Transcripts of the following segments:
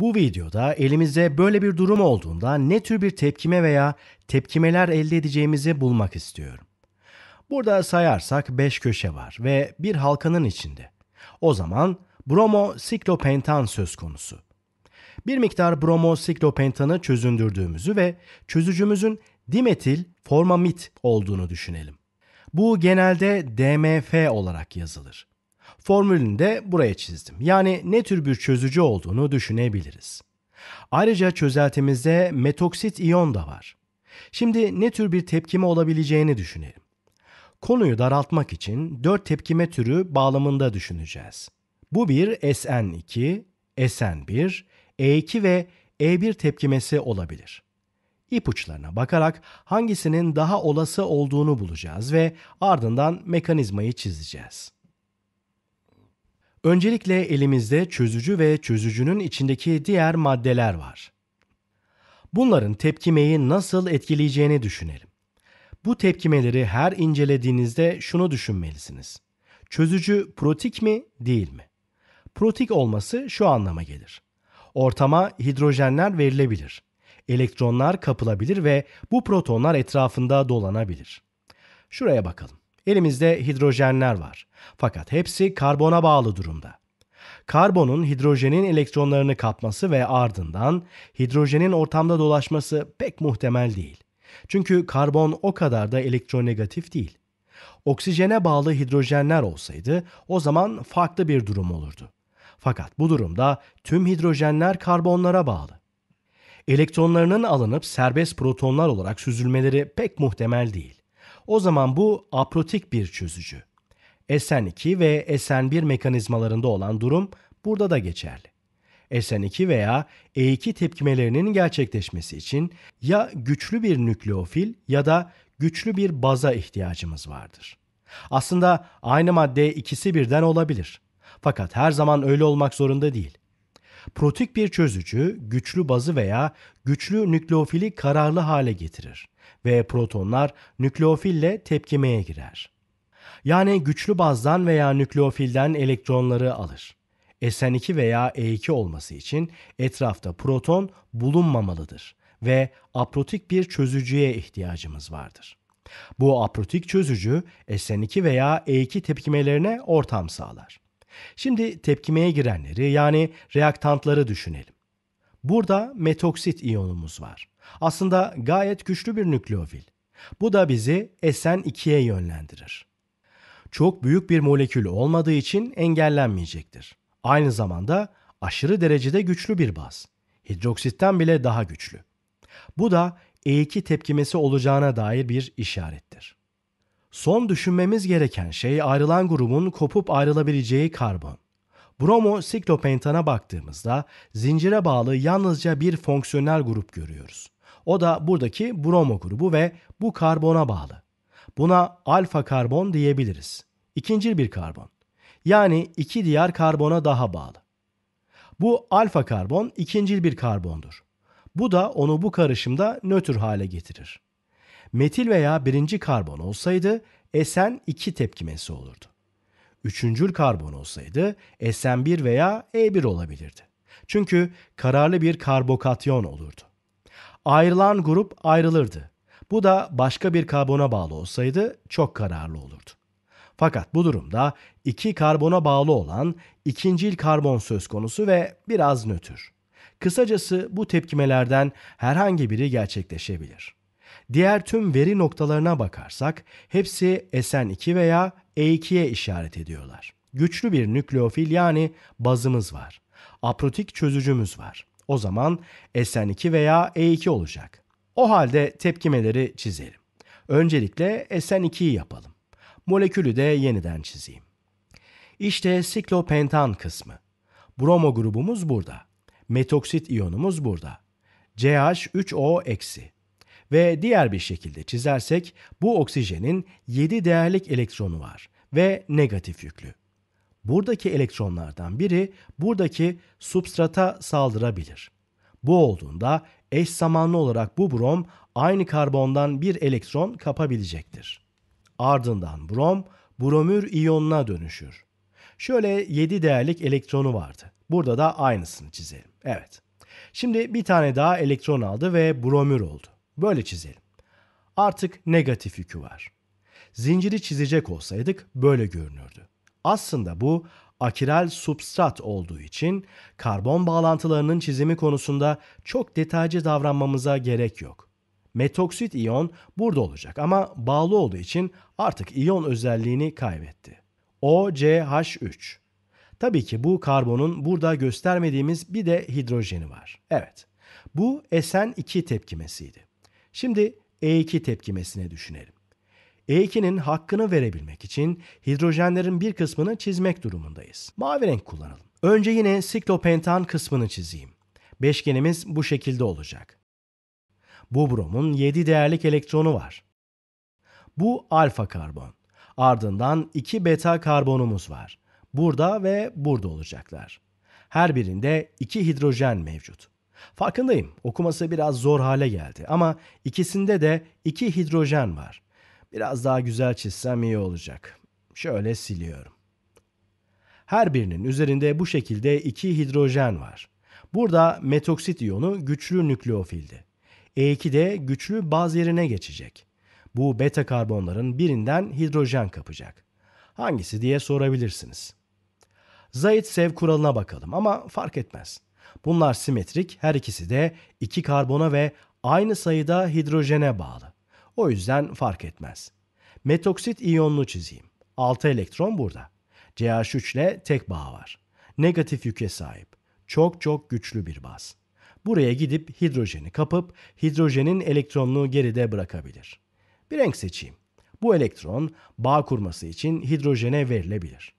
Bu videoda elimizde böyle bir durum olduğunda ne tür bir tepkime veya tepkimeler elde edeceğimizi bulmak istiyorum. Burada sayarsak 5 köşe var ve bir halkanın içinde. O zaman bromosiklopentan söz konusu. Bir miktar bromosiklopentanı çözündürdüğümüzü ve çözücümüzün dimetil formamit olduğunu düşünelim. Bu genelde DMF olarak yazılır. Formülünü de buraya çizdim. Yani ne tür bir çözücü olduğunu düşünebiliriz. Ayrıca çözeltimizde metoksit iyon da var. Şimdi ne tür bir tepkime olabileceğini düşünelim. Konuyu daraltmak için 4 tepkime türü bağlamında düşüneceğiz. Bu bir SN2, SN1, E2 ve E1 tepkimesi olabilir. İpuçlarına bakarak hangisinin daha olası olduğunu bulacağız ve ardından mekanizmayı çizeceğiz. Öncelikle elimizde çözücü ve çözücünün içindeki diğer maddeler var. Bunların tepkimeyi nasıl etkileyeceğini düşünelim. Bu tepkimeleri her incelediğinizde şunu düşünmelisiniz. Çözücü protik mi, değil mi? Protik olması şu anlama gelir. Ortama hidrojenler verilebilir. Elektronlar kapılabilir ve bu protonlar etrafında dolanabilir. Şuraya bakalım. Elimizde hidrojenler var. Fakat hepsi karbona bağlı durumda. Karbonun hidrojenin elektronlarını kapması ve ardından hidrojenin ortamda dolaşması pek muhtemel değil. Çünkü karbon o kadar da elektronegatif değil. Oksijene bağlı hidrojenler olsaydı o zaman farklı bir durum olurdu. Fakat bu durumda tüm hidrojenler karbonlara bağlı. Elektronlarının alınıp serbest protonlar olarak süzülmeleri pek muhtemel değil o zaman bu aprotik bir çözücü. SN2 ve SN1 mekanizmalarında olan durum burada da geçerli. SN2 veya E2 tepkimelerinin gerçekleşmesi için ya güçlü bir nükleofil ya da güçlü bir baza ihtiyacımız vardır. Aslında aynı madde ikisi birden olabilir. Fakat her zaman öyle olmak zorunda değil. Protik bir çözücü güçlü bazı veya güçlü nükleofili kararlı hale getirir ve protonlar nükleofille tepkimeye girer. Yani güçlü bazdan veya nükleofilden elektronları alır. SN2 veya E2 olması için etrafta proton bulunmamalıdır ve aprotik bir çözücüye ihtiyacımız vardır. Bu aprotik çözücü SN2 veya E2 tepkimelerine ortam sağlar. Şimdi tepkimeye girenleri yani reaktantları düşünelim. Burada metoksit iyonumuz var aslında gayet güçlü bir nükleofil. Bu da bizi SN2'ye yönlendirir. Çok büyük bir molekül olmadığı için engellenmeyecektir. Aynı zamanda aşırı derecede güçlü bir baz. Hidroksitten bile daha güçlü. Bu da E2 tepkimesi olacağına dair bir işarettir. Son düşünmemiz gereken şey ayrılan grubun kopup ayrılabileceği karbon. Bromo siklopentana baktığımızda zincire bağlı yalnızca bir fonksiyonel grup görüyoruz. O da buradaki bromo grubu ve bu karbona bağlı. Buna alfa karbon diyebiliriz. İkincil bir karbon. Yani iki diğer karbona daha bağlı. Bu alfa karbon ikincil bir karbondur. Bu da onu bu karışımda nötr hale getirir. Metil veya birinci karbon olsaydı SN2 tepkimesi olurdu. Üçüncül karbon olsaydı SN1 veya E1 olabilirdi. Çünkü kararlı bir karbokatyon olurdu. Ayrılan grup ayrılırdı. Bu da başka bir karbona bağlı olsaydı çok kararlı olurdu. Fakat bu durumda iki karbona bağlı olan ikincil karbon söz konusu ve biraz nötr. Kısacası bu tepkimelerden herhangi biri gerçekleşebilir. Diğer tüm veri noktalarına bakarsak hepsi SN2 veya E2'ye işaret ediyorlar. Güçlü bir nükleofil yani bazımız var. Aprotik çözücümüz var. O zaman SN2 veya E2 olacak. O halde tepkimeleri çizelim. Öncelikle SN2'yi yapalım. Molekülü de yeniden çizeyim. İşte siklopentan kısmı. Bromo grubumuz burada. Metoksit iyonumuz burada. CH3O eksi. Ve diğer bir şekilde çizersek bu oksijenin 7 değerlik elektronu var ve negatif yüklü buradaki elektronlardan biri buradaki substrata saldırabilir. Bu olduğunda eş zamanlı olarak bu brom aynı karbondan bir elektron kapabilecektir. Ardından brom bromür iyonuna dönüşür. Şöyle 7 değerlik elektronu vardı. Burada da aynısını çizelim. Evet. Şimdi bir tane daha elektron aldı ve bromür oldu. Böyle çizelim. Artık negatif yükü var. Zinciri çizecek olsaydık böyle görünürdü. Aslında bu akiral substrat olduğu için karbon bağlantılarının çizimi konusunda çok detaycı davranmamıza gerek yok. Metoksit iyon burada olacak ama bağlı olduğu için artık iyon özelliğini kaybetti. OCH3 Tabii ki bu karbonun burada göstermediğimiz bir de hidrojeni var. Evet. Bu SN2 tepkimesiydi. Şimdi E2 tepkimesine düşünelim. E2'nin hakkını verebilmek için hidrojenlerin bir kısmını çizmek durumundayız. Mavi renk kullanalım. Önce yine siklopentan kısmını çizeyim. Beşgenimiz bu şekilde olacak. Bu bromun 7 değerlik elektronu var. Bu alfa karbon. Ardından 2 beta karbonumuz var. Burada ve burada olacaklar. Her birinde 2 hidrojen mevcut. Farkındayım okuması biraz zor hale geldi ama ikisinde de 2 hidrojen var. Biraz daha güzel çizsem iyi olacak. Şöyle siliyorum. Her birinin üzerinde bu şekilde iki hidrojen var. Burada metoksit iyonu güçlü nükleofildi. E2 de güçlü baz yerine geçecek. Bu beta karbonların birinden hidrojen kapacak. Hangisi diye sorabilirsiniz. Zayt-Sev kuralına bakalım ama fark etmez. Bunlar simetrik, her ikisi de iki karbona ve aynı sayıda hidrojene bağlı. O yüzden fark etmez. Metoksit iyonunu çizeyim. 6 elektron burada. CH3 ile tek bağ var. Negatif yüke sahip. Çok çok güçlü bir baz. Buraya gidip hidrojeni kapıp hidrojenin elektronunu geride bırakabilir. Bir renk seçeyim. Bu elektron bağ kurması için hidrojene verilebilir.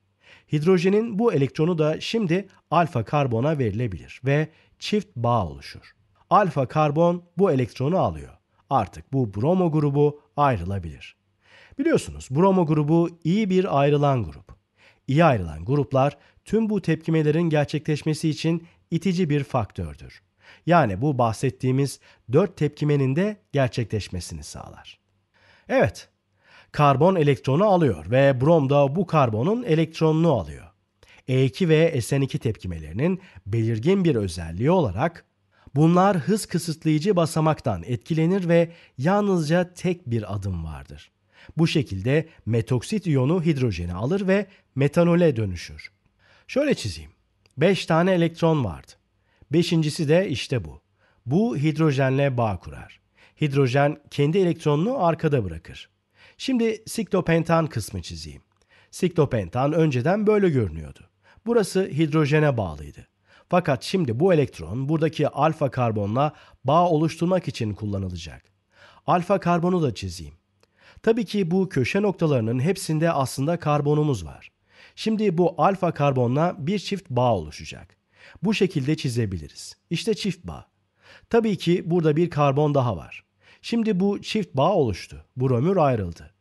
Hidrojenin bu elektronu da şimdi alfa karbona verilebilir ve çift bağ oluşur. Alfa karbon bu elektronu alıyor artık bu bromo grubu ayrılabilir. Biliyorsunuz bromo grubu iyi bir ayrılan grup. İyi ayrılan gruplar tüm bu tepkimelerin gerçekleşmesi için itici bir faktördür. Yani bu bahsettiğimiz dört tepkimenin de gerçekleşmesini sağlar. Evet, karbon elektronu alıyor ve brom da bu karbonun elektronunu alıyor. E2 ve SN2 tepkimelerinin belirgin bir özelliği olarak Bunlar hız kısıtlayıcı basamaktan etkilenir ve yalnızca tek bir adım vardır. Bu şekilde metoksit iyonu hidrojeni alır ve metanole dönüşür. Şöyle çizeyim. 5 tane elektron vardı. Beşincisi de işte bu. Bu hidrojenle bağ kurar. Hidrojen kendi elektronunu arkada bırakır. Şimdi siklopentan kısmı çizeyim. Siklopentan önceden böyle görünüyordu. Burası hidrojene bağlıydı. Fakat şimdi bu elektron buradaki alfa karbonla bağ oluşturmak için kullanılacak. Alfa karbonu da çizeyim. Tabii ki bu köşe noktalarının hepsinde aslında karbonumuz var. Şimdi bu alfa karbonla bir çift bağ oluşacak. Bu şekilde çizebiliriz. İşte çift bağ. Tabii ki burada bir karbon daha var. Şimdi bu çift bağ oluştu. Bromür ayrıldı.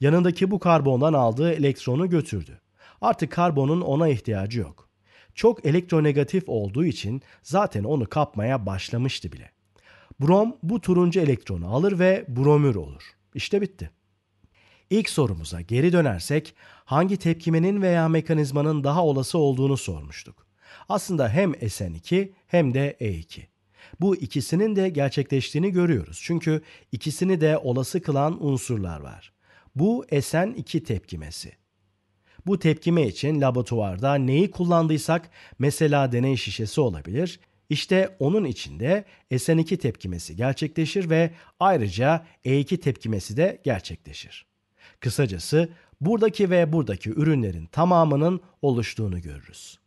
Yanındaki bu karbondan aldığı elektronu götürdü. Artık karbonun ona ihtiyacı yok çok elektronegatif olduğu için zaten onu kapmaya başlamıştı bile. Brom bu turuncu elektronu alır ve bromür olur. İşte bitti. İlk sorumuza geri dönersek hangi tepkimenin veya mekanizmanın daha olası olduğunu sormuştuk. Aslında hem SN2 hem de E2. Bu ikisinin de gerçekleştiğini görüyoruz. Çünkü ikisini de olası kılan unsurlar var. Bu SN2 tepkimesi. Bu tepkime için laboratuvarda neyi kullandıysak mesela deney şişesi olabilir. İşte onun içinde SN2 tepkimesi gerçekleşir ve ayrıca E2 tepkimesi de gerçekleşir. Kısacası buradaki ve buradaki ürünlerin tamamının oluştuğunu görürüz.